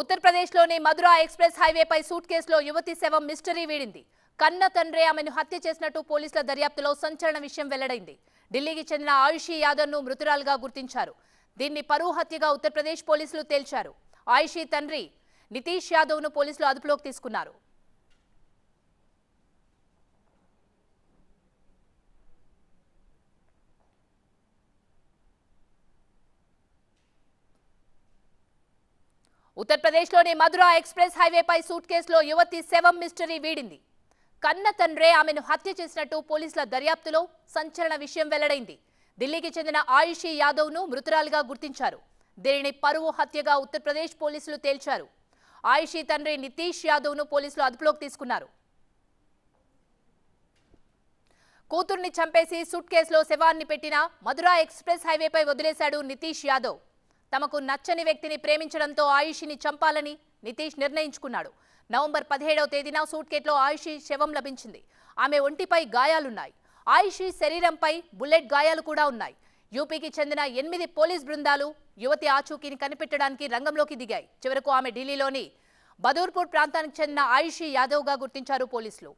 ఉత్తరప్రదేశ్లోని Madhura express హైవేపై suit కేసులో యువతి శవం మిస్టరీ వీడింది కన్న తండ్రి ఆమెను హత్య చేసినట్టు పోలీసుల దర్యాప్తులో సంచలన విషయం వెల్లడైంది ఢిల్లీకి చెందిన ఆయుషీ యాదవ్ను మృతురాలుగా గుర్తించారు దీన్ని పరువు హత్యగా ఉత్తరప్రదేశ్ పోలీసులు తేల్చారు ఆయుషీ తండ్రి నితీష్ యాదవ్ను పోలీసులు అదుపులోకి తీసుకున్నారు ఉత్తరప్రదేశ్లోని మధురా ఎక్స్ప్రెస్ హైవేపై సూట్ కేసులో యువతి శవం మిస్టరీ వీడింది కన్న తండ్రే ఆమెను హత్య చేసినట్టు పోలీసుల దర్యాప్తులో సంచలన విషయం వెల్లడైంది ఢిల్లీకి చెందిన ఆయుషి యాదవ్ను మృతురాలుగా గుర్తించారు దీనిని పరువు హత్యగా ఉత్తరప్రదేశ్ పోలీసులు తేల్చారు ఆయుషి తండ్రి నితీష్ యాదవ్ను పోలీసులు అదుపులోకి తీసుకున్నారు కూతుర్ని చంపేసి సూట్ కేసులో శవాన్ని పెట్టిన మధురా ఎక్స్ప్రెస్ హైవేపై వదిలేశాడు నితీష్ యాదవ్ తమకు నచ్చని వ్యక్తిని ప్రేమించడంతో ఆయుషిని చంపాలని నితీష్ నిర్ణయించుకున్నాడు నవంబర్ పదిహేడవ తేదీన సూట్ కేట్లో ఆయుషి శవం లభించింది ఆమె ఒంటిపై గాయాలున్నాయి ఆయుషి శరీరంపై బుల్లెట్ గాయాలు కూడా ఉన్నాయి యూపీకి చెందిన ఎనిమిది పోలీస్ బృందాలు యువతి ఆచూకీని కనిపెట్టడానికి రంగంలోకి దిగాయి చివరకు ఆమె ఢిల్లీలోని బదూర్పూర్ ప్రాంతానికి చెందిన ఆయుషి యాదవ్గా గుర్తించారు పోలీసులు